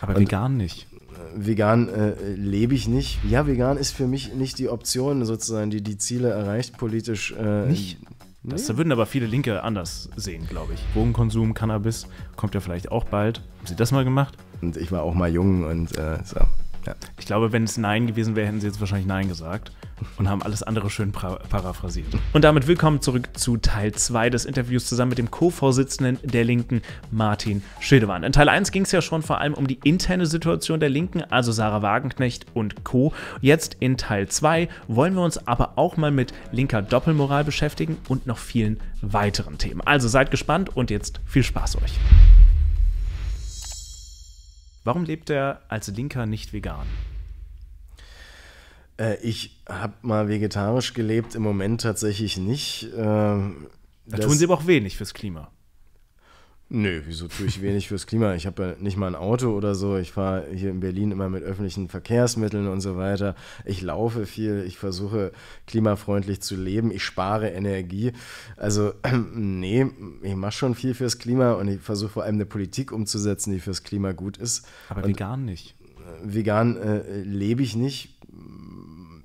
Aber Und vegan nicht. Äh, vegan äh, lebe ich nicht. Ja, vegan ist für mich nicht die Option, sozusagen, die die Ziele erreicht, politisch. Äh, nicht? Nee. Das würden aber viele Linke anders sehen, glaube ich. Drogenkonsum, Cannabis kommt ja vielleicht auch bald. Haben Sie das mal gemacht? Und ich war auch mal jung und äh, so. Ja. Ich glaube, wenn es Nein gewesen wäre, hätten Sie jetzt wahrscheinlich Nein gesagt und haben alles andere schön paraphrasiert. Und damit willkommen zurück zu Teil 2 des Interviews zusammen mit dem Co-Vorsitzenden der Linken, Martin Schildewan. In Teil 1 ging es ja schon vor allem um die interne Situation der Linken, also Sarah Wagenknecht und Co. Jetzt in Teil 2 wollen wir uns aber auch mal mit linker Doppelmoral beschäftigen und noch vielen weiteren Themen. Also seid gespannt und jetzt viel Spaß euch. Warum lebt er als Linker nicht vegan? Äh, ich habe mal vegetarisch gelebt, im Moment tatsächlich nicht. Ähm, da tun sie aber auch wenig fürs Klima. Nö, wieso tue ich wenig fürs Klima? Ich habe ja nicht mal ein Auto oder so. Ich fahre hier in Berlin immer mit öffentlichen Verkehrsmitteln und so weiter. Ich laufe viel, ich versuche klimafreundlich zu leben, ich spare Energie. Also, nee, ich mache schon viel fürs Klima und ich versuche vor allem eine Politik umzusetzen, die fürs Klima gut ist. Aber und vegan nicht. Vegan äh, lebe ich nicht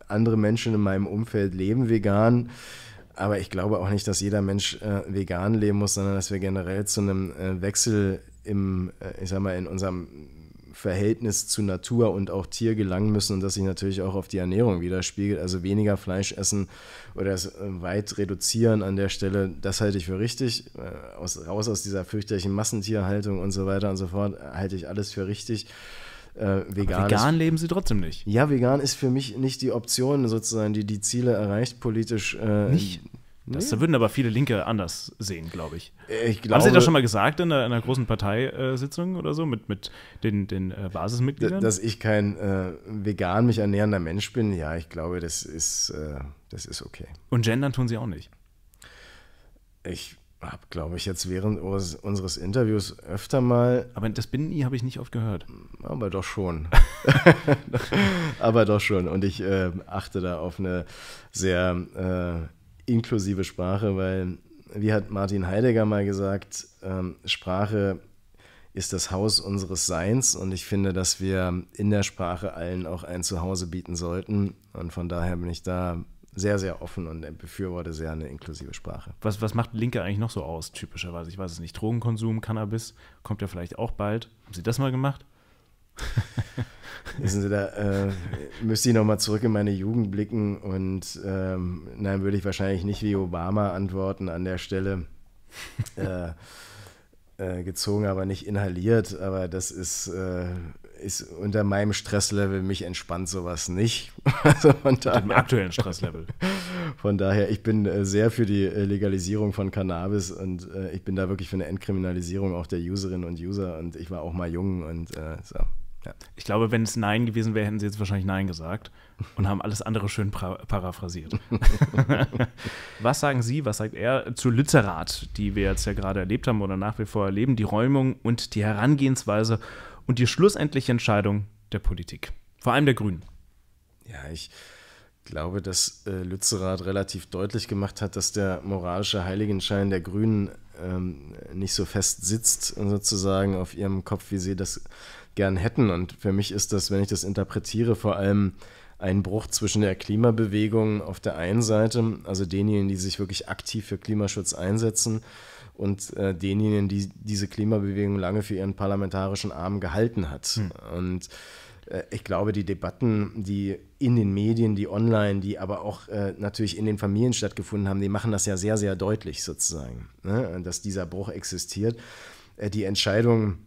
andere Menschen in meinem Umfeld leben vegan. Aber ich glaube auch nicht, dass jeder Mensch äh, vegan leben muss, sondern dass wir generell zu einem äh, Wechsel im, äh, ich sag mal, in unserem Verhältnis zu Natur und auch Tier gelangen müssen und dass sich natürlich auch auf die Ernährung widerspiegelt. Also weniger Fleisch essen oder es äh, weit reduzieren an der Stelle, das halte ich für richtig. Äh, aus, raus aus dieser fürchterlichen Massentierhaltung und so weiter und so fort, äh, halte ich alles für richtig äh, vegan. Aber vegan ist, leben sie trotzdem nicht. Ja, vegan ist für mich nicht die Option sozusagen, die die Ziele erreicht politisch. Äh, nicht? Das nee. würden aber viele Linke anders sehen, glaube ich. Äh, ich glaube, Haben Sie das schon mal gesagt in einer, in einer großen Parteisitzung oder so mit, mit den, den äh, Basismitgliedern? Dass ich kein äh, vegan mich ernährender Mensch bin, ja, ich glaube, das ist, äh, das ist okay. Und gendern tun Sie auch nicht? Ich habe, glaube ich, jetzt während unseres Interviews öfter mal. Aber das Binden-I habe ich nicht oft gehört. Aber doch schon. aber doch schon. Und ich äh, achte da auf eine sehr äh, inklusive Sprache, weil, wie hat Martin Heidegger mal gesagt, ähm, Sprache ist das Haus unseres Seins und ich finde, dass wir in der Sprache allen auch ein Zuhause bieten sollten. Und von daher bin ich da sehr, sehr offen und befürworte sehr eine inklusive Sprache. Was, was macht Linke eigentlich noch so aus, typischerweise? Ich weiß es nicht. Drogenkonsum, Cannabis, kommt ja vielleicht auch bald. Haben Sie das mal gemacht? Wissen Sie, da äh, müsste ich nochmal zurück in meine Jugend blicken und ähm, nein, würde ich wahrscheinlich nicht wie Obama antworten an der Stelle. Äh, äh, gezogen, aber nicht inhaliert, aber das ist äh, ist unter meinem Stresslevel mich entspannt sowas nicht. Also von daher, Mit dem aktuellen Stresslevel. Von daher, ich bin äh, sehr für die äh, Legalisierung von Cannabis und äh, ich bin da wirklich für eine Entkriminalisierung auch der Userinnen und User und ich war auch mal jung und äh, so. Ja. Ich glaube, wenn es Nein gewesen wäre, hätten sie jetzt wahrscheinlich Nein gesagt und haben alles andere schön pra- paraphrasiert. was sagen Sie, was sagt er zu Lützerath, die wir jetzt ja gerade erlebt haben oder nach wie vor erleben, die Räumung und die Herangehensweise und die schlussendliche Entscheidung der Politik, vor allem der Grünen. Ja, ich glaube, dass äh, Lützerath relativ deutlich gemacht hat, dass der moralische Heiligenschein der Grünen ähm, nicht so fest sitzt, sozusagen auf ihrem Kopf, wie sie das gern hätten. Und für mich ist das, wenn ich das interpretiere, vor allem ein Bruch zwischen der Klimabewegung auf der einen Seite, also denjenigen, die sich wirklich aktiv für Klimaschutz einsetzen, und äh, denjenigen, die diese Klimabewegung lange für ihren parlamentarischen Arm gehalten hat. Hm. Und äh, ich glaube, die Debatten, die in den Medien, die online, die aber auch äh, natürlich in den Familien stattgefunden haben, die machen das ja sehr, sehr deutlich sozusagen, ne? dass dieser Bruch existiert. Äh, die Entscheidung,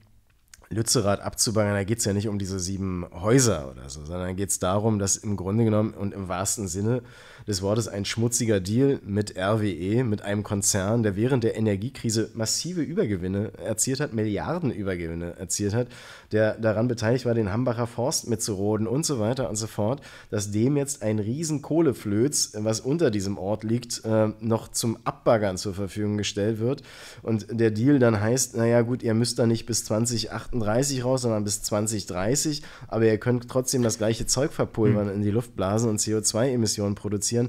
Lützerath abzubaggern, da geht es ja nicht um diese sieben Häuser oder so, sondern da geht es darum, dass im Grunde genommen und im wahrsten Sinne des Wortes ein schmutziger Deal mit RWE, mit einem Konzern, der während der Energiekrise massive Übergewinne erzielt hat, Milliarden Übergewinne erzielt hat, der daran beteiligt war, den Hambacher Forst mitzuroden und so weiter und so fort, dass dem jetzt ein riesen Kohleflöz, was unter diesem Ort liegt, äh, noch zum Abbaggern zur Verfügung gestellt wird. Und der Deal dann heißt, naja gut, ihr müsst da nicht bis 2038 raus, sondern bis 2030, aber ihr könnt trotzdem das gleiche Zeug verpulvern, hm. in die Luft blasen und CO2-Emissionen produzieren passieren.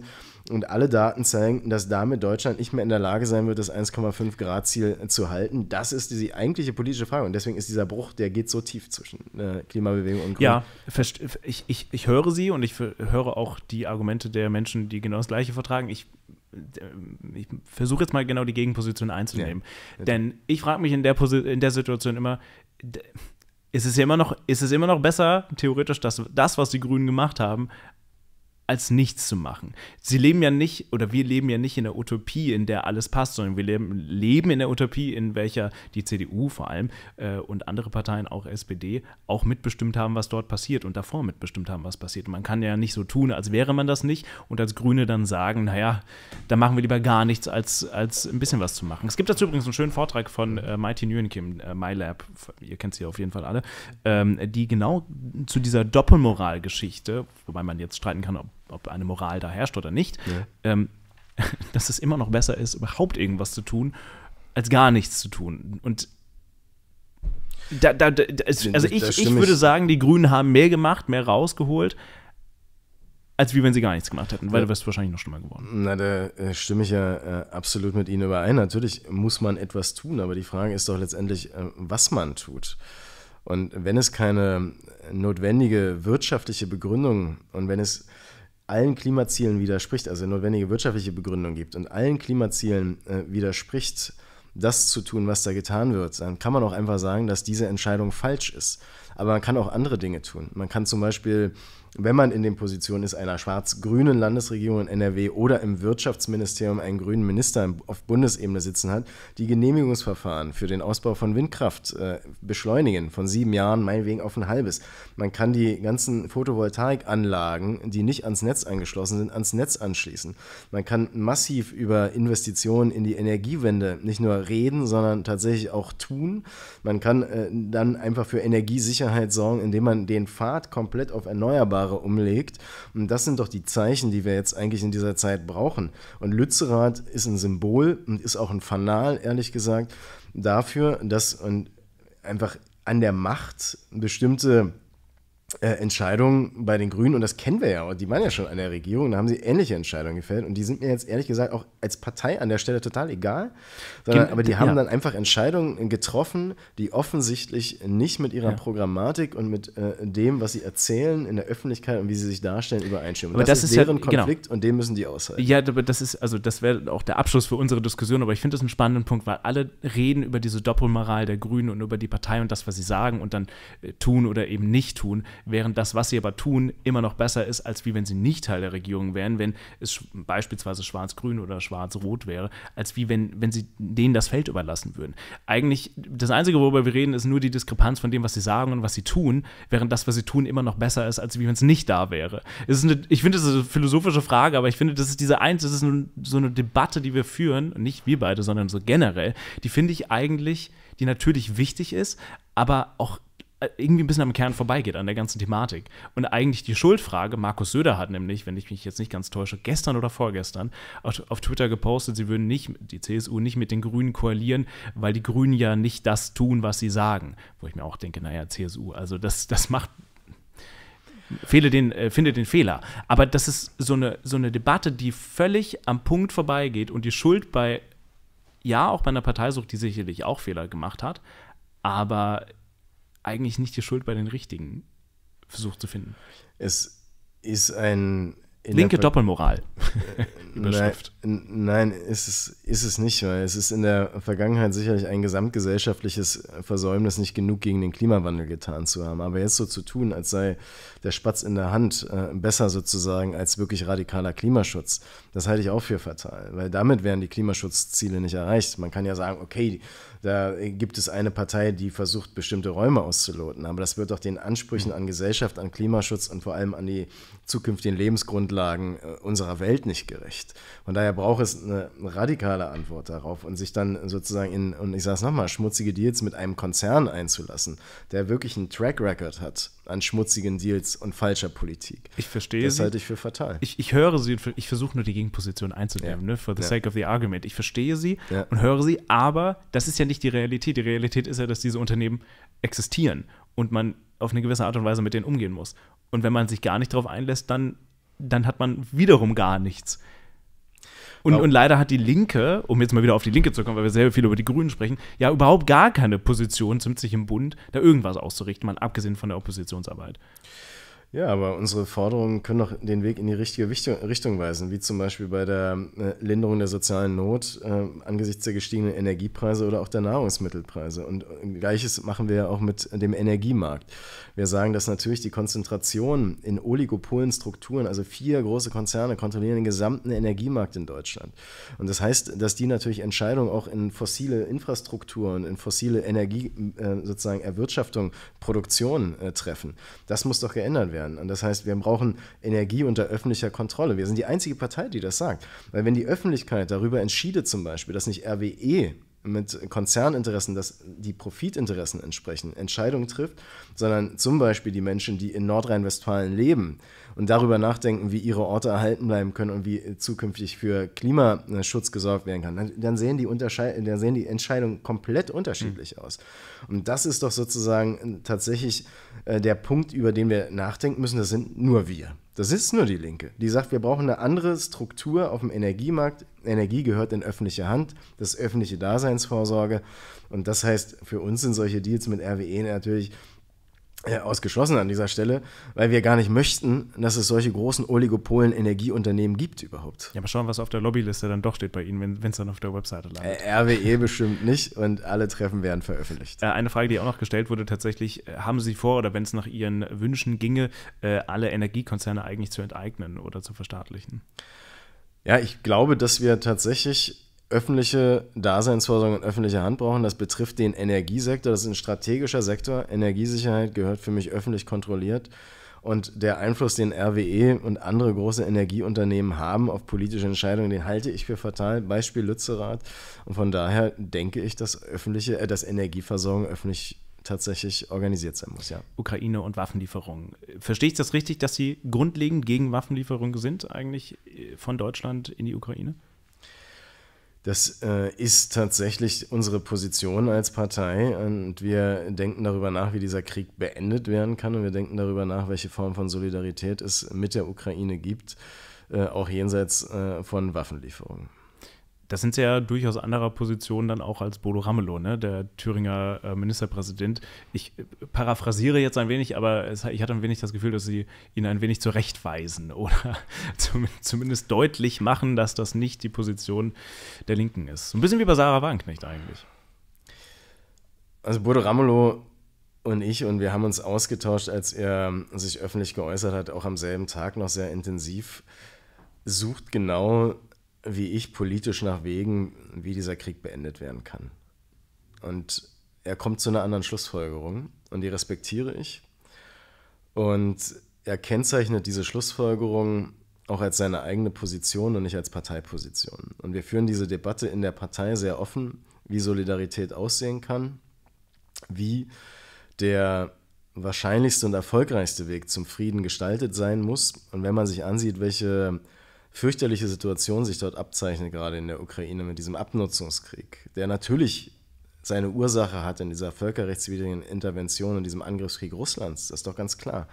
Und alle Daten zeigen, dass damit Deutschland nicht mehr in der Lage sein wird, das 1,5 Grad Ziel äh, zu halten. Das ist die eigentliche politische Frage. Und deswegen ist dieser Bruch, der geht so tief zwischen äh, Klimabewegung und Grün. Ja, ich, ich, ich höre sie und ich höre auch die Argumente der Menschen, die genau das Gleiche vertragen. Ich äh, ich versuche jetzt mal genau die Gegenposition einzunehmen. Ja. Denn ich frage mich in der, in der Situation immer, ist es ja immer noch, ist es immer noch besser, theoretisch, dass das, was die Grünen gemacht haben, als nichts zu machen. Sie leben ja nicht, oder wir leben ja nicht in der Utopie, in der alles passt, sondern wir leben, leben in der Utopie, in welcher die CDU vor allem äh, und andere Parteien, auch SPD, auch mitbestimmt haben, was dort passiert und davor mitbestimmt haben, was passiert. Man kann ja nicht so tun, als wäre man das nicht und als Grüne dann sagen, naja, da machen wir lieber gar nichts, als, als ein bisschen was zu machen. Es gibt dazu übrigens einen schönen Vortrag von äh, Mighty Nguyen äh, MyLab, ihr kennt sie ja auf jeden Fall alle, ähm, die genau zu dieser Doppelmoral-Geschichte, wobei man jetzt streiten kann, ob ob eine Moral da herrscht oder nicht, ja. ähm, dass es immer noch besser ist, überhaupt irgendwas zu tun, als gar nichts zu tun. Und da, da, da, also ich, ich würde sagen, die Grünen haben mehr gemacht, mehr rausgeholt, als wie wenn sie gar nichts gemacht hätten, weil du wärst wahrscheinlich noch schlimmer geworden. Na, da äh, stimme ich ja äh, absolut mit Ihnen überein. Natürlich muss man etwas tun, aber die Frage ist doch letztendlich, äh, was man tut. Und wenn es keine notwendige wirtschaftliche Begründung und wenn es allen Klimazielen widerspricht, also notwendige wirtschaftliche Begründung gibt und allen Klimazielen äh, widerspricht, das zu tun, was da getan wird, dann kann man auch einfach sagen, dass diese Entscheidung falsch ist aber man kann auch andere Dinge tun. Man kann zum Beispiel, wenn man in den Positionen ist, einer schwarz-grünen Landesregierung in NRW oder im Wirtschaftsministerium einen grünen Minister auf Bundesebene sitzen hat, die Genehmigungsverfahren für den Ausbau von Windkraft äh, beschleunigen, von sieben Jahren meinetwegen auf ein halbes. Man kann die ganzen Photovoltaikanlagen, die nicht ans Netz angeschlossen sind, ans Netz anschließen. Man kann massiv über Investitionen in die Energiewende nicht nur reden, sondern tatsächlich auch tun. Man kann äh, dann einfach für Energiesicherheit Sicherheit sorgen, indem man den Pfad komplett auf Erneuerbare umlegt. Und das sind doch die Zeichen, die wir jetzt eigentlich in dieser Zeit brauchen. Und Lützerath ist ein Symbol und ist auch ein Fanal, ehrlich gesagt, dafür, dass und einfach an der Macht bestimmte äh, Entscheidungen bei den Grünen, und das kennen wir ja, und die waren ja schon an der Regierung, da haben sie ähnliche Entscheidungen gefällt. Und die sind mir jetzt ehrlich gesagt auch als Partei an der Stelle total egal. Sondern, Gen aber die ja. haben dann einfach Entscheidungen getroffen, die offensichtlich nicht mit ihrer ja. Programmatik und mit äh, dem, was sie erzählen in der Öffentlichkeit und wie sie sich darstellen, übereinstimmen. Aber das, das ist, ist deren ja, genau. Konflikt und den müssen die aushalten. Ja, aber das ist, also das wäre auch der Abschluss für unsere Diskussion, aber ich finde das einen spannenden Punkt, weil alle reden über diese Doppelmoral der Grünen und über die Partei und das, was sie sagen und dann äh, tun oder eben nicht tun während das, was sie aber tun, immer noch besser ist, als wie wenn sie nicht Teil der Regierung wären, wenn es beispielsweise schwarz-grün oder schwarz-rot wäre, als wie wenn, wenn sie denen das Feld überlassen würden. Eigentlich, das Einzige, worüber wir reden, ist nur die Diskrepanz von dem, was sie sagen und was sie tun, während das, was sie tun, immer noch besser ist, als wie wenn es nicht da wäre. Eine, ich finde, das ist eine philosophische Frage, aber ich finde, das ist diese eins, das ist eine, so eine Debatte, die wir führen, nicht wir beide, sondern so generell, die finde ich eigentlich, die natürlich wichtig ist, aber auch äh, irgendwie ein bisschen am Kern vorbeigeht, an der ganzen Thematik. Und eigentlich die Schuldfrage, Markus Söder hat nämlich, wenn ich mich jetzt nicht ganz täusche, gestern oder vorgestern auf, Twitter gepostet, sie würden nicht, die CSU nicht mit den Grünen koalieren, weil die Grünen ja nicht das tun, was sie sagen. Wo ich mir auch denke, naja, CSU, also das, das macht. Fehle den, äh, finde den Fehler. Aber das ist so eine, so eine Debatte, die völlig am Punkt vorbeigeht und die Schuld bei, ja, auch bei einer Parteisucht, die sicherlich auch Fehler gemacht hat, aber eigentlich nicht die Schuld bei den Richtigen versucht zu finden. Es ist ein. Linke Doppelmoral. Äh, Überschrift. Nein, ist es, ist es nicht, weil es ist in der Vergangenheit sicherlich ein gesamtgesellschaftliches Versäumnis, nicht genug gegen den Klimawandel getan zu haben. Aber jetzt so zu tun, als sei der Spatz in der Hand äh, besser sozusagen als wirklich radikaler Klimaschutz, das halte ich auch für fatal, weil damit werden die Klimaschutzziele nicht erreicht. Man kann ja sagen, okay, da gibt es eine Partei, die versucht, bestimmte Räume auszuloten, aber das wird doch den Ansprüchen an Gesellschaft, an Klimaschutz und vor allem an die zukünftigen Lebensgrundlagen äh, unserer Welt nicht gerecht. Von daher daher braucht es eine radikale Antwort darauf und sich dann sozusagen in, und ich sage es nochmal, schmutzige Deals mit einem Konzern einzulassen, der wirklich einen Track Record hat an schmutzigen Deals und falscher Politik. Ich verstehe Das sie. halte ich für fatal. Ich, ich höre sie, und ich versuche nur die Gegenposition einzunehmen, ja. ne, for the ja. sake of the argument. Ich verstehe sie ja. und höre sie, aber das ist ja nicht die Realität. Die Realität ist ja, dass diese Unternehmen existieren und man auf eine gewisse Art und Weise mit denen umgehen muss. Und wenn man sich gar nicht darauf einlässt, dann, dann hat man wiederum gar nichts. Und, und leider hat die Linke, um jetzt mal wieder auf die Linke zu kommen, weil wir sehr viel über die Grünen sprechen, ja überhaupt gar keine Position, zumindest im Bund, da irgendwas auszurichten, mal abgesehen von der Oppositionsarbeit. Ja, aber unsere Forderungen können doch den Weg in die richtige Richtung weisen, wie zum Beispiel bei der äh, Linderung der sozialen Not äh, angesichts der gestiegenen Energiepreise oder auch der Nahrungsmittelpreise. Und äh, gleiches machen wir ja auch mit dem Energiemarkt. Wir sagen, dass natürlich die Konzentration in Oligopolenstrukturen, also vier große Konzerne kontrollieren den gesamten Energiemarkt in Deutschland. Und das heißt, dass die natürlich Entscheidungen auch in fossile Infrastrukturen, in fossile Energie, äh, sozusagen Erwirtschaftung, Produktion äh, treffen. Das muss doch geändert werden werden. Und das heißt, wir brauchen Energie unter öffentlicher Kontrolle. Wir sind die einzige Partei, die das sagt. Weil wenn die Öffentlichkeit darüber entschiede zum Beispiel, dass nicht RWE mit Konzerninteressen, dass die Profitinteressen entsprechen, Entscheidungen trifft, sondern zum Beispiel die Menschen, die in Nordrhein-Westfalen leben und darüber nachdenken, wie ihre Orte erhalten bleiben können und wie zukünftig für Klimaschutz gesorgt werden kann, dann sehen die, dann sehen die Entscheidungen komplett unterschiedlich mhm. aus. Und das ist doch sozusagen äh, tatsächlich äh, der Punkt, über den wir nachdenken müssen. Das sind nur wir. Das ist nur die Linke. Die sagt, wir brauchen eine andere Struktur auf dem Energiemarkt. Energie gehört in öffentliche Hand, das ist öffentliche Daseinsvorsorge. Und das heißt, für uns sind solche Deals mit RWE natürlich äh, ausgeschlossen an dieser Stelle, weil wir gar nicht möchten, dass es solche großen Oligopolen Energieunternehmen gibt überhaupt. Ja, aber schauen, was auf der Lobbyliste dann doch steht bei Ihnen, wenn es dann auf der Webseite landet. Äh, RWE bestimmt nicht und alle Treffen werden veröffentlicht. Äh, eine Frage, die auch noch gestellt wurde tatsächlich, äh, haben Sie vor oder wenn es nach Ihren Wünschen ginge, alle Energiekonzerne eigentlich zu enteignen oder zu verstaatlichen? Ja, ich glaube, dass wir tatsächlich öffentliche Daseinsvorsorge in öffentlicher Hand brauchen. Das betrifft den Energiesektor. Das ist ein strategischer Sektor. Energiesicherheit gehört für mich öffentlich kontrolliert. Und der Einfluss, den RWE und andere große Energieunternehmen haben auf politische Entscheidungen, den halte ich für fatal. Beispiel Lützerath. Und von daher denke ich, dass öffentliche, äh, dass Energieversorgung öffentlich tatsächlich organisiert sein muss, ja. Ukraine und Waffenlieferungen. Verstehe ich das richtig, dass Sie grundlegend gegen Waffenlieferungen sind, eigentlich äh, von Deutschland in die Ukraine? Das äh, ist tatsächlich unsere Position als Partei und wir denken darüber nach, wie dieser Krieg beendet werden kann und wir denken darüber nach, welche Form von Solidarität es mit der Ukraine gibt, äh, auch jenseits äh, von Waffenlieferungen das sind sie ja durchaus anderer Position dann auch als Bodo Ramelow, ne? der Thüringer äh, Ministerpräsident. Ich äh, paraphrasiere jetzt ein wenig, aber es, ich hatte ein wenig das Gefühl, dass sie ihn ein wenig zurechtweisen oder zumindest deutlich machen, dass das nicht die Position der Linken ist. Ein bisschen wie bei Sarah Wagenknecht eigentlich. Also Bodo Ramelow und ich und wir haben uns ausgetauscht, als er sich öffentlich geäußert hat, auch am selben Tag noch sehr intensiv, sucht genau wie ich politisch nach Wegen, wie dieser Krieg beendet werden kann. Und er kommt zu einer anderen Schlussfolgerung und die respektiere ich. Und er kennzeichnet diese Schlussfolgerung auch als seine eigene Position und nicht als Parteiposition. Und wir führen diese Debatte in der Partei sehr offen, wie Solidarität aussehen kann, wie der wahrscheinlichste und erfolgreichste Weg zum Frieden gestaltet sein muss. Und wenn man sich ansieht, welche fürchterliche Situation sich dort abzeichnet, gerade in der Ukraine mit diesem Abnutzungskrieg, der natürlich seine Ursache hat in dieser völkerrechtswidrigen Intervention und in diesem Angriffskrieg Russlands. Das ist doch ganz klar.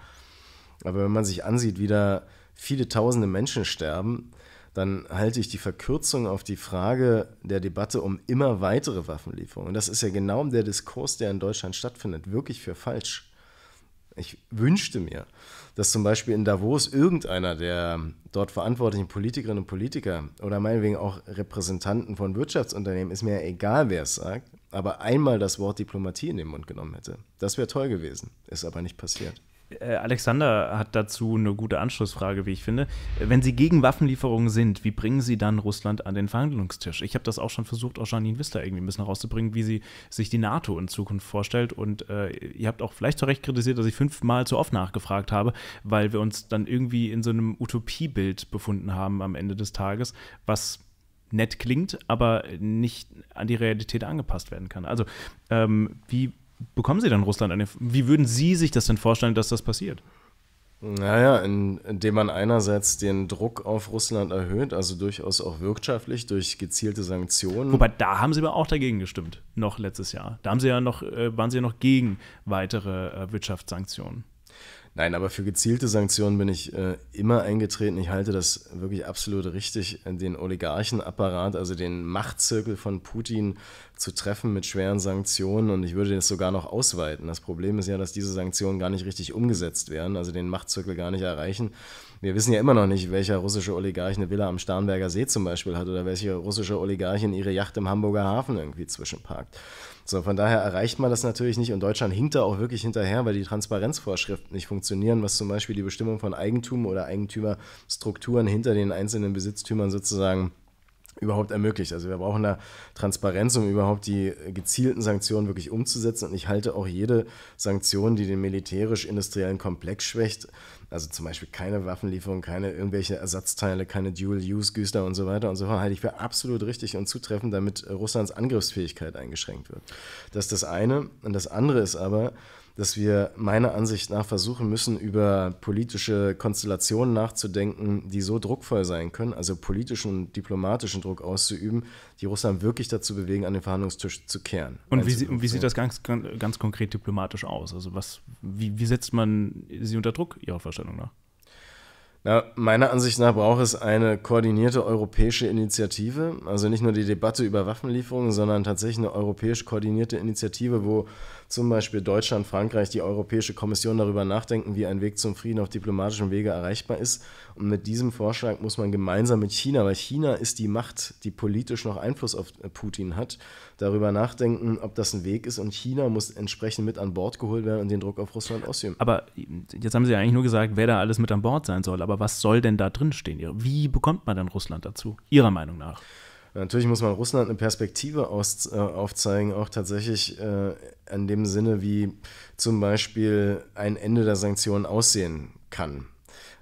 Aber wenn man sich ansieht, wie da viele tausende Menschen sterben, dann halte ich die Verkürzung auf die Frage der Debatte um immer weitere Waffenlieferungen. Und das ist ja genau der Diskurs, der in Deutschland stattfindet, wirklich für falsch. Ich wünschte mir, dass zum Beispiel in Davos irgendeiner der dort verantwortlichen Politikerinnen und Politiker oder meinetwegen auch Repräsentanten von Wirtschaftsunternehmen, ist mir ja egal, wer es sagt, aber einmal das Wort Diplomatie in den Mund genommen hätte. Das wäre toll gewesen, ist aber nicht passiert. Äh, Alexander hat dazu eine gute Anschlussfrage, wie ich finde. Wenn Sie gegen Waffenlieferungen sind, wie bringen Sie dann Russland an den Verhandlungstisch? Ich habe das auch schon versucht, auch Janine Vista irgendwie ein bisschen rauszubringen, wie sie sich die NATO in Zukunft vorstellt. Und äh, ihr habt auch vielleicht zu Recht kritisiert, dass ich fünfmal zu oft nachgefragt habe, weil wir uns dann irgendwie in so einem Utopiebild befunden haben am Ende des Tages, was nett klingt, aber nicht an die Realität angepasst werden kann. Also, ähm, wie bekommen Sie dann Russland an Wie würden Sie sich das denn vorstellen, dass das passiert? Naja, indem man einerseits den Druck auf Russland erhöht, also durchaus auch wirtschaftlich durch gezielte Sanktionen. Wobei, da haben sie aber auch dagegen gestimmt, noch letztes Jahr. Da haben sie ja noch, äh, waren sie ja noch gegen weitere äh, Wirtschaftssanktionen. Nein, aber für gezielte Sanktionen bin ich äh, immer eingetreten. Ich halte das wirklich absolut richtig, den Oligarchenapparat, also den Machtzirkel von Putin zu treffen mit schweren Sanktionen und ich würde das sogar noch ausweiten. Das Problem ist ja, dass diese Sanktionen gar nicht richtig umgesetzt werden, also den Machtzirkel gar nicht erreichen. Wir wissen ja immer noch nicht, welcher russische Oligarch eine Villa am Starnberger See zum Beispiel hat oder welche russische Oligarchin ihre Yacht im Hamburger Hafen irgendwie zwischenparkt. So, von daher erreicht man das natürlich nicht und Deutschland hinkt da auch wirklich hinterher, weil die Transparenzvorschriften nicht funktionieren, was zum Beispiel die Bestimmung von Eigentum oder Eigentümerstrukturen hinter den einzelnen Besitztümern sozusagen überhaupt ermöglicht. Also wir brauchen da Transparenz, um überhaupt die gezielten Sanktionen wirklich umzusetzen. Und ich halte auch jede Sanktion, die den militärisch-industriellen Komplex schwächt, also zum Beispiel keine Waffenlieferung, keine irgendwelche Ersatzteile, keine Dual-Use-Güster und so weiter und so fort, halte ich für absolut richtig und zutreffend, damit Russlands Angriffsfähigkeit eingeschränkt wird. Das ist das eine. Und das andere ist aber, dass wir meiner Ansicht nach versuchen müssen, über politische Konstellationen nachzudenken, die so druckvoll sein können, also politischen und diplomatischen Druck auszuüben, die Russland wirklich dazu bewegen, an den Verhandlungstisch zu kehren. Und wie, und wie sieht das ganz, ganz konkret diplomatisch aus? Also was, wie, wie setzt man sie unter Druck, Ihrer Vorstellung nach? Ja, meiner Ansicht nach braucht es eine koordinierte europäische Initiative, also nicht nur die Debatte über Waffenlieferungen, sondern tatsächlich eine europäisch koordinierte Initiative, wo zum Beispiel Deutschland, Frankreich, die Europäische Kommission darüber nachdenken, wie ein Weg zum Frieden auf diplomatischem Wege erreichbar ist. Und mit diesem Vorschlag muss man gemeinsam mit China, weil China ist die Macht, die politisch noch Einfluss auf Putin hat, darüber nachdenken, ob das ein Weg ist. Und China muss entsprechend mit an Bord geholt werden und den Druck auf Russland ausüben. Aber jetzt haben Sie ja eigentlich nur gesagt, wer da alles mit an Bord sein soll. Aber was soll denn da drin stehen? Wie bekommt man dann Russland dazu, Ihrer Meinung nach? Natürlich muss man Russland eine Perspektive aus, äh, aufzeigen, auch tatsächlich äh, in dem Sinne, wie zum Beispiel ein Ende der Sanktionen aussehen kann.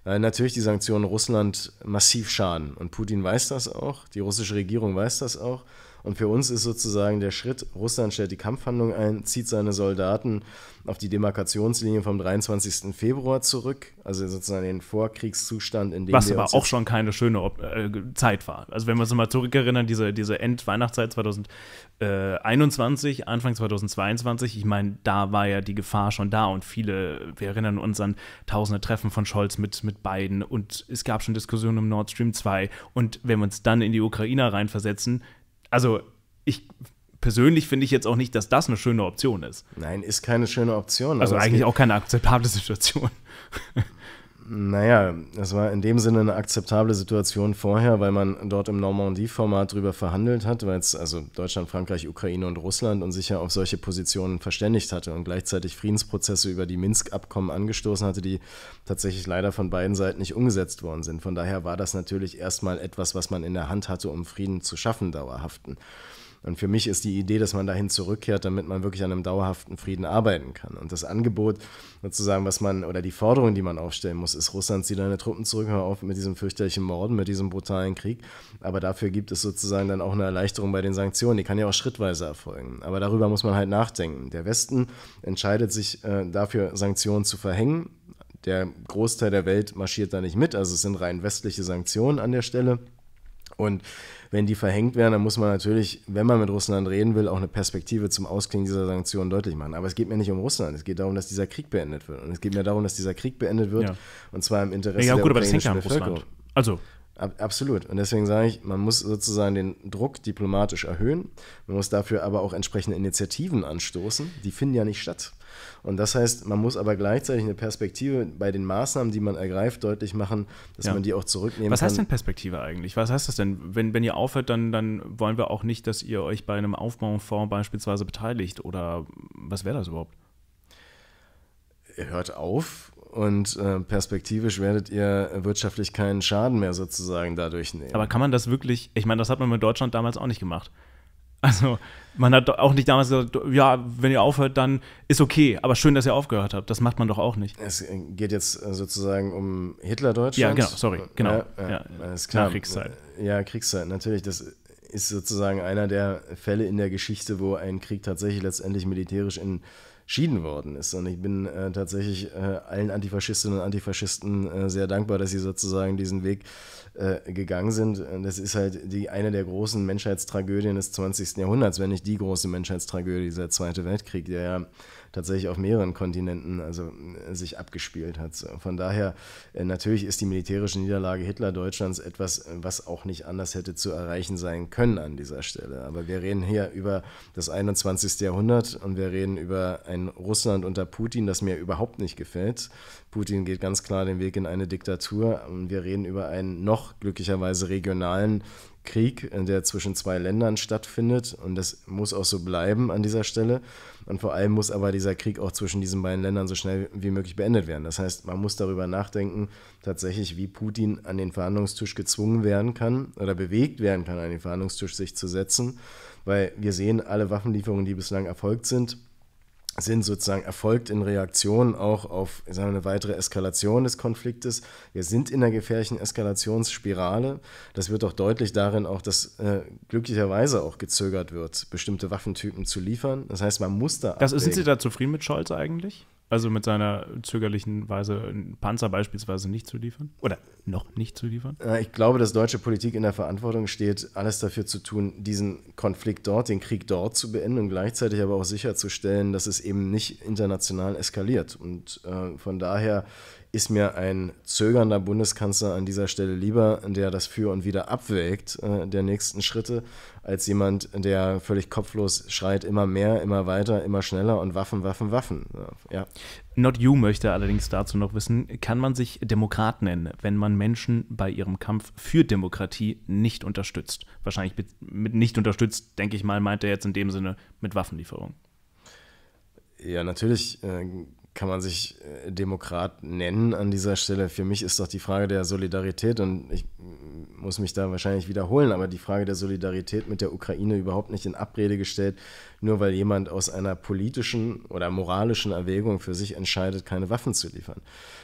Weil äh, natürlich die Sanktionen Russland massiv schaden und Putin weiß das auch, die russische Regierung weiß das auch und für uns ist sozusagen der Schritt, Russland stellt die Kampfhandlung ein, zieht seine Soldaten auf die Demarkationslinie vom 23. Februar zurück, also sozusagen den Vorkriegszustand, in dem Was aber auch schon keine schöne äh, Zeit war. Also wenn wir uns nochmal zurückerinnern, diese, diese Endweihnachtszeit 2021, Anfang 2022, ich meine, da war ja die Gefahr schon da und viele, wir erinnern uns an tausende Treffen von Scholz mit, mit Biden und es gab schon Diskussionen um Nord Stream 2 und wenn wir uns dann in die Ukraine reinversetzen, also ich persönlich finde ich jetzt auch nicht, dass das eine schöne Option ist. Nein, ist keine schöne Option. Also eigentlich auch keine akzeptable Situation. Naja, es war in dem Sinne eine akzeptable Situation vorher, weil man dort im Normandie-Format drüber verhandelt hat, weil es also Deutschland, Frankreich, Ukraine und Russland und sicher auf solche Positionen verständigt hatte und gleichzeitig Friedensprozesse über die Minsk-Abkommen angestoßen hatte, die tatsächlich leider von beiden Seiten nicht umgesetzt worden sind. Von daher war das natürlich erstmal etwas, was man in der Hand hatte, um Frieden zu schaffen, dauerhaften. Und für mich ist die Idee, dass man dahin zurückkehrt, damit man wirklich an einem dauerhaften Frieden arbeiten kann. Und das Angebot sozusagen, was man oder die Forderung, die man aufstellen muss, ist Russland, zieht deine Truppen zurück, hör auf mit diesem fürchterlichen Morden, mit diesem brutalen Krieg. Aber dafür gibt es sozusagen dann auch eine Erleichterung bei den Sanktionen. Die kann ja auch schrittweise erfolgen. Aber darüber muss man halt nachdenken. Der Westen entscheidet sich äh, dafür, Sanktionen zu verhängen. Der Großteil der Welt marschiert da nicht mit. Also es sind rein westliche Sanktionen an der Stelle. Und wenn die verhängt werden, dann muss man natürlich, wenn man mit Russland reden will, auch eine Perspektive zum Ausklingen dieser Sanktionen deutlich machen. Aber es geht mir nicht um Russland, es geht darum, dass dieser Krieg beendet wird. Und es geht mir darum, dass dieser Krieg beendet wird, ja. und zwar im Interesse ja, gut, der ukrainischen aber das hängt ja an Russland. Also Ab, absolut. Und deswegen sage ich, man muss sozusagen den Druck diplomatisch erhöhen. Man muss dafür aber auch entsprechende Initiativen anstoßen. Die finden ja nicht statt. Und das heißt, man muss aber gleichzeitig eine Perspektive bei den Maßnahmen, die man ergreift, deutlich machen, dass ja. man die auch zurücknehmen kann. Was heißt denn Perspektive eigentlich? Was heißt das denn? Wenn, wenn ihr aufhört, dann, dann wollen wir auch nicht, dass ihr euch bei einem Aufbaufonds beispielsweise beteiligt. Oder was wäre das überhaupt? Hört auf, und äh, perspektivisch werdet ihr wirtschaftlich keinen Schaden mehr sozusagen dadurch nehmen. Aber kann man das wirklich, ich meine, das hat man mit Deutschland damals auch nicht gemacht. Also man hat auch nicht damals gesagt, ja, wenn ihr aufhört, dann ist okay, aber schön, dass ihr aufgehört habt. Das macht man doch auch nicht. Es äh, geht jetzt äh, sozusagen um Hitler-Deutschland. Ja, genau, sorry, genau. Äh, ja, ja, alles klar. Kriegszeit. Ja, Kriegszeit, natürlich. Das ist sozusagen einer der Fälle in der Geschichte, wo ein Krieg tatsächlich letztendlich militärisch in entschieden worden ist. Und ich bin äh, tatsächlich äh, allen Antifaschistinnen und Antifaschisten äh, sehr dankbar, dass sie sozusagen diesen Weg äh, gegangen sind. Äh, das ist halt die, eine der großen Menschheitstragödien des 20. Jahrhunderts, wenn nicht die große Menschheitstragödie, dieser Zweite Weltkrieg, der ja tatsächlich auf mehreren Kontinenten also, äh, sich abgespielt hat. Von daher, natürlich ist die militärische Niederlage Hitler-Deutschlands etwas, was auch nicht anders hätte zu erreichen sein können an dieser Stelle. Aber wir reden hier über das 21. Jahrhundert und wir reden über ein ein Russland unter Putin, das mir überhaupt nicht gefällt. Putin geht ganz klar den Weg in eine Diktatur und wir reden über einen noch glücklicherweise regionalen Krieg, äh, der zwischen zwei Ländern stattfindet und das muss auch so bleiben an dieser Stelle. Und vor allem muss aber dieser Krieg auch zwischen diesen beiden Ländern so schnell wie möglich beendet werden. Das heißt, man muss darüber nachdenken, tatsächlich, wie Putin an den Verhandlungstisch gezwungen werden kann oder bewegt werden kann, an den Verhandlungstisch sich zu setzen, weil wir sehen, alle Waffenlieferungen, die bislang erfolgt sind, sind sozusagen erfolgt in Reaktion auch auf sagen wir, eine weitere Eskalation des Konfliktes. Wir sind in einer gefährlichen Eskalationsspirale. Das wird auch deutlich darin, auch dass äh, glücklicherweise auch gezögert wird, bestimmte Waffentypen zu liefern. Das heißt, man muss da. Das abwägen. sind Sie da zufrieden mit Scholz eigentlich? also mit seiner zögerlichen Weise Panzer beispielsweise nicht zu liefern? Oder noch nicht zu liefern? Äh, ich glaube, dass deutsche Politik in der Verantwortung steht, alles dafür zu tun, diesen Konflikt dort, den Krieg dort zu beenden und gleichzeitig aber auch sicherzustellen, dass es eben nicht international eskaliert. Und äh, von daher ist mir ein zögernder Bundeskanzler an dieser Stelle lieber, der das für und Wider abwägt, äh, der nächsten Schritte, als jemand, der völlig kopflos schreit, immer mehr, immer weiter, immer schneller und Waffen, Waffen, Waffen. Ja. Not You möchte allerdings dazu noch wissen, kann man sich Demokrat nennen, wenn man Menschen bei ihrem Kampf für Demokratie nicht unterstützt? Wahrscheinlich mit nicht unterstützt, denke ich mal, meint er jetzt in dem Sinne mit Waffenlieferung. Ja, natürlich. Äh, kann man sich äh, Demokrat nennen an dieser Stelle? Für mich ist doch die Frage der Solidarität, und ich mm, muss mich da wahrscheinlich wiederholen, aber die Frage der Solidarität mit der Ukraine überhaupt nicht in Abrede gestellt, nur weil jemand aus einer politischen oder moralischen Erwägung für sich entscheidet, keine Waffen zu liefern.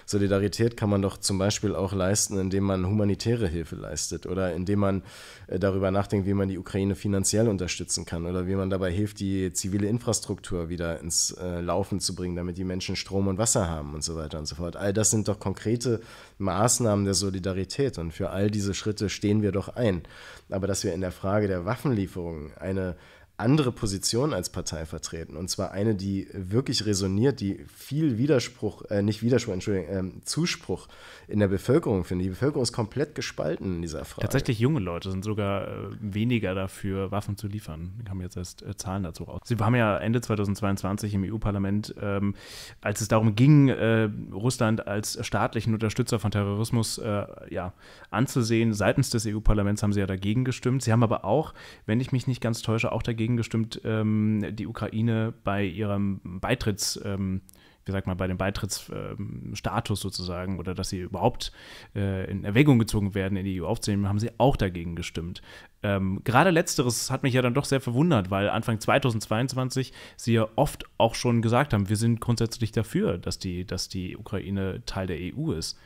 Solidarität kann man doch zum Beispiel auch leisten, indem man humanitäre Hilfe leistet oder indem man äh, darüber nachdenkt, wie man die Ukraine finanziell unterstützen kann oder wie man dabei hilft, die zivile Infrastruktur wieder ins äh, Laufen zu bringen, damit die Menschen Strom und Wasser haben und so weiter und so fort. All das sind doch konkrete Maßnahmen der Solidarität und für all diese Schritte stehen wir doch ein. Aber dass wir in der Frage der Waffenlieferungen eine andere Position als Partei vertreten. Und zwar eine, die wirklich resoniert, die viel Widerspruch, äh, nicht Widerspruch, Entschuldigung, ähm, Zuspruch in der Bevölkerung findet. Die Bevölkerung ist komplett gespalten in dieser Frage. Tatsächlich junge Leute sind sogar äh, weniger dafür, Waffen zu liefern. Wir haben jetzt erst äh, Zahlen dazu raus. Sie haben ja Ende 2022 im EU-Parlament, ähm, als es darum ging, äh, Russland als staatlichen Unterstützer von Terrorismus äh, ja, anzusehen, seitens des EU-Parlaments haben sie ja dagegen gestimmt. Sie haben aber auch, wenn ich mich nicht ganz täusche, auch dagegen dagegen gestimmt, ähm, die Ukraine bei ihrem Beitritts, ähm, wie sagt man, bei dem Beitrittsstatus ähm, sozusagen oder dass sie überhaupt äh, in Erwägung gezogen werden, in die EU aufzunehmen, haben sie auch dagegen gestimmt. Gerade letzteres hat mich ja dann doch sehr verwundert, weil Anfang 2022 sie ja oft auch schon gesagt haben, wir sind grundsätzlich dafür, dass die, dass die Ukraine Teil der EU ist.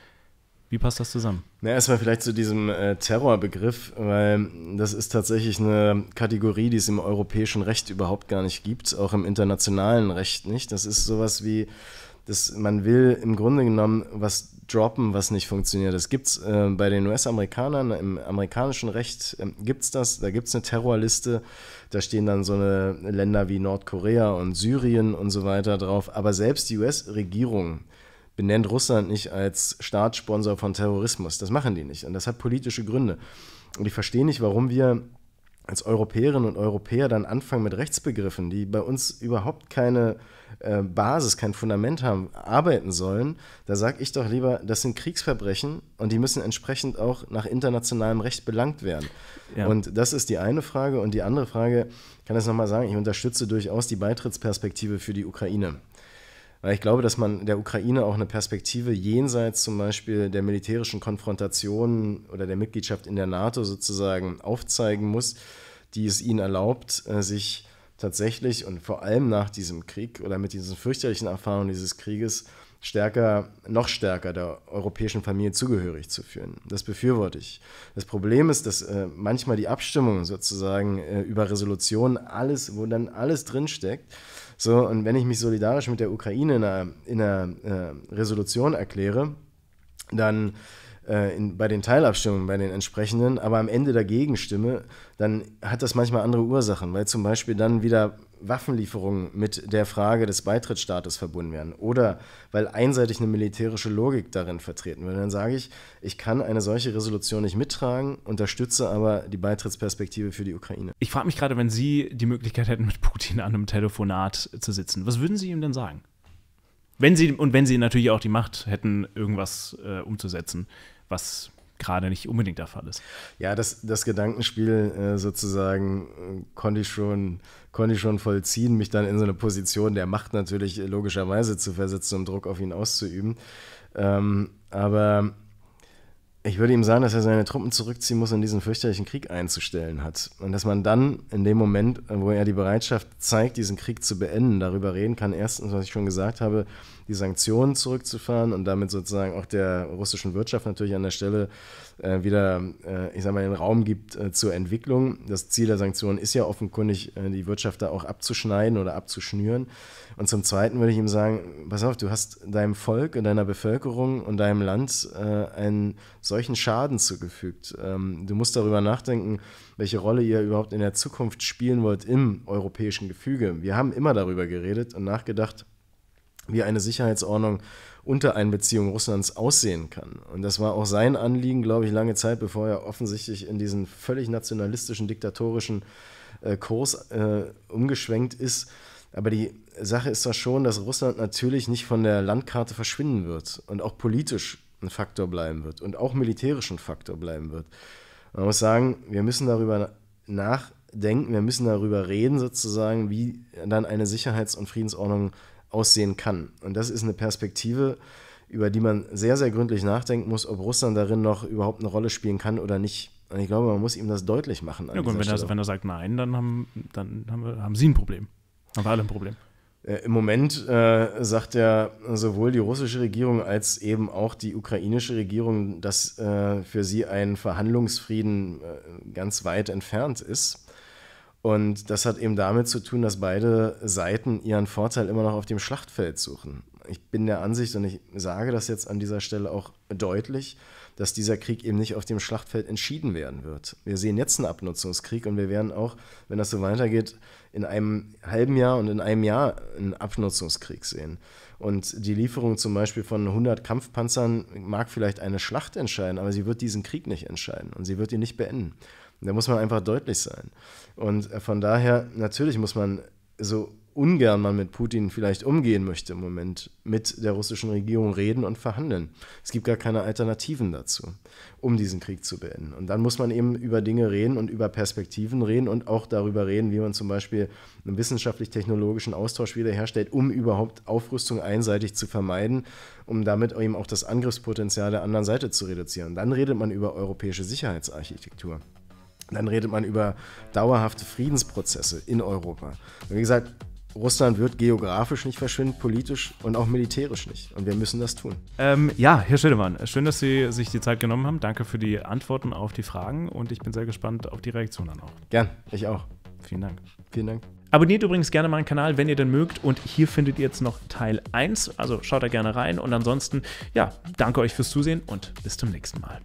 Wie passt das zusammen? Na, erstmal vielleicht zu diesem äh, Terrorbegriff, weil das ist tatsächlich eine Kategorie, die es im europäischen Recht überhaupt gar nicht gibt, auch im internationalen Recht nicht. Das ist sowas wie, dass man will im Grunde genommen was droppen, was nicht funktioniert. Das gibt es äh, bei den US-Amerikanern, im amerikanischen Recht äh, gibt es das, da gibt es eine Terrorliste, da stehen dann so eine Länder wie Nordkorea und Syrien und so weiter drauf. Aber selbst die US-Regierung benennt Russland nicht als Staatssponsor von Terrorismus. Das machen die nicht. Und das hat politische Gründe. Und ich verstehe nicht, warum wir als Europäerinnen und Europäer dann anfangen mit Rechtsbegriffen, die bei uns überhaupt keine äh, Basis, kein Fundament haben, arbeiten sollen. Da sage ich doch lieber, das sind Kriegsverbrechen und die müssen entsprechend auch nach internationalem Recht belangt werden. Ja. Und das ist die eine Frage. Und die andere Frage, ich kann das nochmal sagen, ich unterstütze durchaus die Beitrittsperspektive für die Ukraine. Weil ich glaube, dass man der Ukraine auch eine Perspektive jenseits zum Beispiel der militärischen Konfrontationen oder der Mitgliedschaft in der NATO sozusagen aufzeigen muss, die es ihnen erlaubt, äh, sich tatsächlich und vor allem nach diesem Krieg oder mit diesen fürchterlichen Erfahrungen dieses Krieges stärker, noch stärker der europäischen Familie zugehörig zu fühlen. Das befürworte ich. Das Problem ist, dass äh, manchmal die Abstimmung sozusagen äh, über Resolutionen alles, wo dann alles drinsteckt, so, und wenn ich mich solidarisch mit der Ukraine in einer, in einer äh, Resolution erkläre, dann äh, in, bei den Teilabstimmungen, bei den entsprechenden, aber am Ende dagegen stimme, dann hat das manchmal andere Ursachen, weil zum Beispiel dann wieder Waffenlieferungen mit der Frage des Beitrittsstaates verbunden werden oder weil einseitig eine militärische Logik darin vertreten wird, dann sage ich, ich kann eine solche Resolution nicht mittragen, unterstütze aber die Beitrittsperspektive für die Ukraine. Ich frage mich gerade, wenn Sie die Möglichkeit hätten, mit Putin an einem Telefonat zu sitzen, was würden Sie ihm denn sagen? Wenn Sie und wenn Sie natürlich auch die Macht hätten, irgendwas äh, umzusetzen, was gerade nicht unbedingt der Fall ist. Ja, das, das Gedankenspiel äh, sozusagen äh, konnte ich, schon, konnte ich schon vollziehen, mich dann in so eine Position der Macht natürlich äh, logischerweise zu versetzen, um Druck auf ihn auszuüben. Ähm, aber ich würde ihm sagen, dass er seine Truppen zurückziehen muss und diesen fürchterlichen Krieg einzustellen hat. Und dass man dann in dem Moment, wo er die Bereitschaft zeigt, diesen Krieg zu beenden, darüber reden kann, erstens, was ich schon gesagt habe, die Sanktionen zurückzufahren und damit sozusagen auch der russischen Wirtschaft natürlich an der Stelle äh, wieder, äh, ich sag mal, den Raum gibt äh, zur Entwicklung. Das Ziel der Sanktionen ist ja offenkundig, äh, die Wirtschaft da auch abzuschneiden oder abzuschnüren. Und zum Zweiten würde ich ihm sagen, pass auf, du hast deinem Volk und deiner Bevölkerung und deinem Land äh, einen solchen Schaden zugefügt. Ähm, du musst darüber nachdenken, welche Rolle ihr überhaupt in der Zukunft spielen wollt im europäischen Gefüge. Wir haben immer darüber geredet und nachgedacht, wie eine Sicherheitsordnung unter Einbeziehung Russlands aussehen kann. Und das war auch sein Anliegen, glaube ich, lange Zeit, bevor er offensichtlich in diesen völlig nationalistischen, diktatorischen äh, Kurs äh, umgeschwenkt ist. Aber die Sache ist doch schon, dass Russland natürlich nicht von der Landkarte verschwinden wird und auch politisch ein Faktor bleiben wird und auch militärisch ein Faktor bleiben wird. Man muss sagen, wir müssen darüber nachdenken, wir müssen darüber reden sozusagen, wie dann eine Sicherheits- und Friedensordnung äh, aussehen kann. Und das ist eine Perspektive, über die man sehr, sehr gründlich nachdenken muss, ob Russland darin noch überhaupt eine Rolle spielen kann oder nicht. Und ich glaube, man muss ihm das deutlich machen. Ja, gut, wenn er, wenn er sagt nein, dann haben, dann haben, wir, haben Sie ein Problem. Haben wir alle ein Problem. Äh, Im Moment äh, sagt ja sowohl die russische Regierung als eben auch die ukrainische Regierung, dass äh, für sie ein Verhandlungsfrieden äh, ganz weit entfernt ist. Und das hat eben damit zu tun, dass beide Seiten ihren Vorteil immer noch auf dem Schlachtfeld suchen. Ich bin der Ansicht und ich sage das jetzt an dieser Stelle auch deutlich, dass dieser Krieg eben nicht auf dem Schlachtfeld entschieden werden wird. Wir sehen jetzt einen Abnutzungskrieg und wir werden auch, wenn das so weitergeht, in einem halben Jahr und in einem Jahr einen Abnutzungskrieg sehen. Und die Lieferung zum Beispiel von 100 Kampfpanzern mag vielleicht eine Schlacht entscheiden, aber sie wird diesen Krieg nicht entscheiden und sie wird ihn nicht beenden. Da muss man einfach deutlich sein. Und äh, von daher, natürlich muss man so ungern man mit Putin vielleicht umgehen möchte im Moment, mit der russischen Regierung reden und verhandeln. Es gibt gar keine Alternativen dazu, um diesen Krieg zu beenden. Und dann muss man eben über Dinge reden und über Perspektiven reden und auch darüber reden, wie man zum Beispiel einen wissenschaftlich-technologischen Austausch wiederherstellt, um überhaupt Aufrüstung einseitig zu vermeiden, um damit eben auch das Angriffspotenzial der anderen Seite zu reduzieren. Und dann redet man über europäische Sicherheitsarchitektur. Dann redet man über dauerhafte Friedensprozesse in Europa. Und wie gesagt, Russland wird geografisch nicht verschwinden, politisch und auch militärisch nicht. Und wir müssen das tun. Ähm, ja, Herr Schildemann, schön, dass Sie sich die Zeit genommen haben. Danke für die Antworten auf die Fragen und ich bin sehr gespannt auf die Reaktion dann auch. Gern, ich auch. Vielen Dank. Vielen Dank. Abonniert übrigens gerne meinen Kanal, wenn ihr denn mögt. Und hier findet ihr jetzt noch Teil 1. Also schaut da gerne rein. Und ansonsten, ja, danke euch fürs Zusehen und bis zum nächsten Mal.